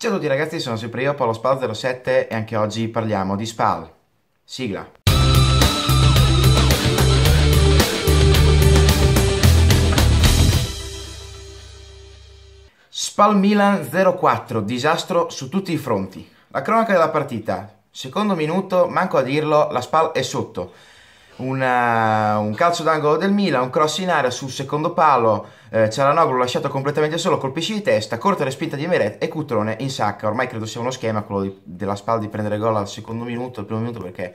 Ciao a tutti ragazzi, sono sempre io Paolo Spal 07 e anche oggi parliamo di Spal. Sigla. Spal Milan 04, disastro su tutti i fronti. La cronaca della partita. Secondo minuto, manco a dirlo, la Spal è sotto una, un calcio d'angolo del Milan, un cross in area sul secondo palo, eh, Cialanoglu lasciato completamente solo, colpisce di testa, corta respinta di Meret e Cutrone in sacca. Ormai credo sia uno schema quello di, della spalla di prendere gol al secondo minuto, al primo minuto perché è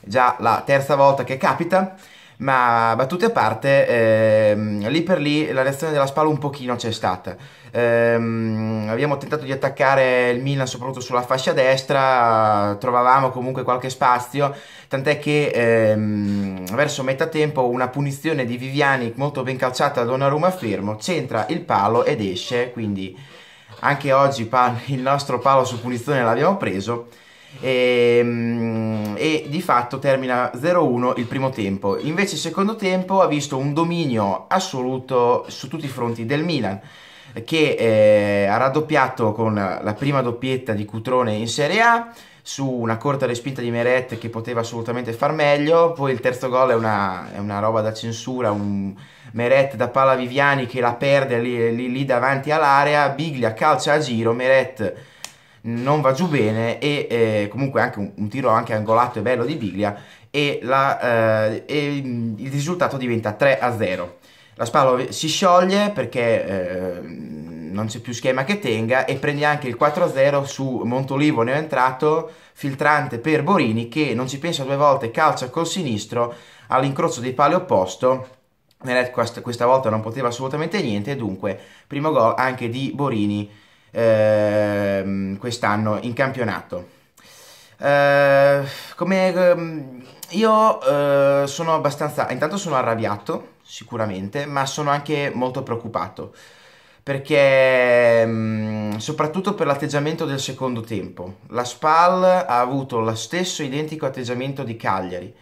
già la terza volta che capita ma battute a parte, ehm, lì per lì la reazione della spalla un pochino c'è stata. Ehm, abbiamo tentato di attaccare il Milan soprattutto sulla fascia destra, trovavamo comunque qualche spazio, tant'è che ehm, verso metà tempo una punizione di Viviani molto ben calciata da Donnarumma fermo, centra il palo ed esce, quindi anche oggi il nostro palo su punizione l'abbiamo preso e, ehm, e di fatto termina 0-1 il primo tempo. Invece il secondo tempo ha visto un dominio assoluto su tutti i fronti del Milan che eh, ha raddoppiato con la prima doppietta di Cutrone in Serie A su una corta respinta di Meret che poteva assolutamente far meglio, poi il terzo gol è una, è una roba da censura, un Meret da palla Viviani che la perde lì, lì, lì davanti all'area, Biglia calcia a giro, Meret non va giù bene e eh, comunque anche un, un, tiro anche angolato e bello di Biglia e, la, eh, e mm, il risultato diventa 3 a 0. La spalla si scioglie perché eh, non c'è più schema che tenga e prende anche il 4 a 0 su Montolivo neoentrato, filtrante per Borini che non ci pensa due volte calcia col sinistro all'incrocio del palo opposto questa volta non poteva assolutamente niente dunque primo gol anche di Borini eh, quest'anno in campionato. Eh, come ehm, io eh, sono abbastanza, intanto sono arrabbiato sicuramente, ma sono anche molto preoccupato perché mm, soprattutto per l'atteggiamento del secondo tempo. La SPAL ha avuto lo stesso identico atteggiamento di Cagliari,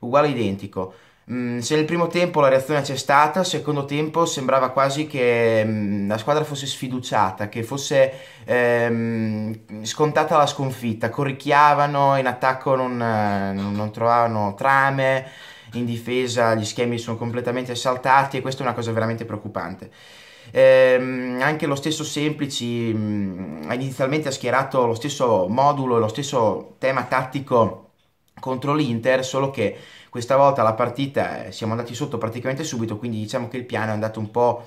uguale identico Mm, se nel primo tempo la reazione c'è stata, al secondo tempo sembrava quasi che mm, la squadra fosse sfiduciata, che fosse ehm, scontata la sconfitta, corricchiavano, in attacco non, non trovavano trame, in difesa gli schemi sono completamente saltati e questa è una cosa veramente preoccupante. Eh, anche lo stesso Semplici mh, mm, inizialmente ha schierato lo stesso modulo, e lo stesso tema tattico contro l'Inter, solo che questa volta la partita eh, siamo andati sotto praticamente subito, quindi diciamo che il piano è andato un po'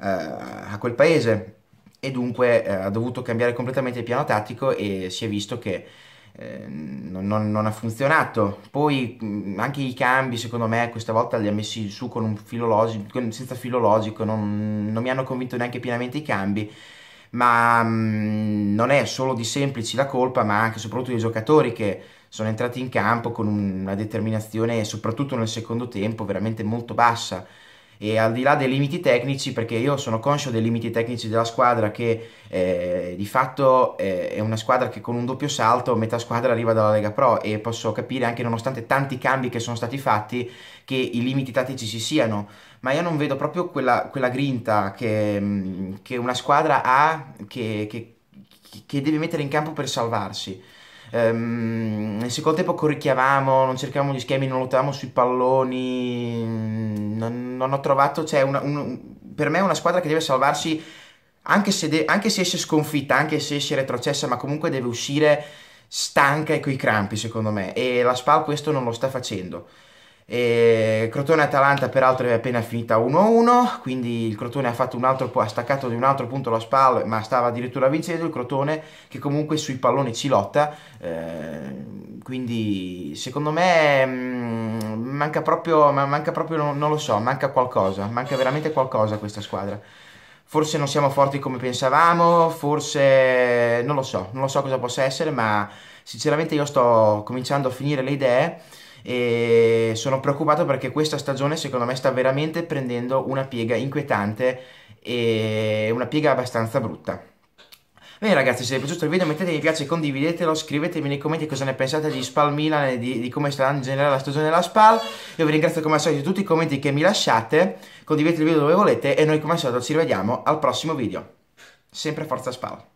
eh, a quel paese e dunque eh, ha dovuto cambiare completamente il piano tattico e si è visto che eh, non, non, ha funzionato. Poi mm, anche i cambi, secondo me, questa volta li ha messi su con un filo logico, senza filo logico, non, non mi hanno convinto neanche pienamente i cambi ma mm, non è solo di semplici la colpa, ma anche e soprattutto dei giocatori che sono entrati in campo con una determinazione, soprattutto nel secondo tempo, veramente molto bassa e al di là dei limiti tecnici, perché io sono conscio dei limiti tecnici della squadra che eh, di fatto eh, è una squadra che con un doppio salto metà squadra arriva dalla Lega Pro e posso capire anche nonostante tanti cambi che sono stati fatti che i limiti tattici ci siano, ma io non vedo proprio quella, quella grinta che, mm, che, una squadra ha che, che, che deve mettere in campo per salvarsi. Ehm, nel secondo tempo corrichiavamo, non cercavamo gli schemi, non lottavamo sui palloni. Mm, non, non ho trovato, cioè, una, un, per me è una squadra che deve salvarsi anche se, de- anche se esce sconfitta, anche se esce retrocessa, ma comunque deve uscire stanca e coi crampi, secondo me. E la SPAL questo non lo sta facendo. E Crotone-Atalanta peraltro è appena finita 1-1, quindi il Crotone ha, fatto un altro, ha staccato di un altro punto la SPAL, ma stava addirittura vincendo il Crotone che comunque sui palloni ci lotta, eh, quindi secondo me mh, mm, manca proprio, manca proprio non, non lo so, manca qualcosa, manca veramente qualcosa a questa squadra. Forse non siamo forti come pensavamo, forse non lo so, non lo so cosa possa essere, ma sinceramente io sto cominciando a finire le idee e sono preoccupato perché questa stagione secondo me sta veramente prendendo una piega inquietante e una piega abbastanza brutta. Bene ragazzi, se vi è piaciuto il video mettete mi piace, condividetelo, scrivetemi nei commenti cosa ne pensate di Spal Milan e di, di come sta in generale la stagione della Spal. Io vi ringrazio come al solito di tutti i commenti che mi lasciate, condividete il video dove volete e noi come al solito ci rivediamo al prossimo video. Sempre Forza Spal!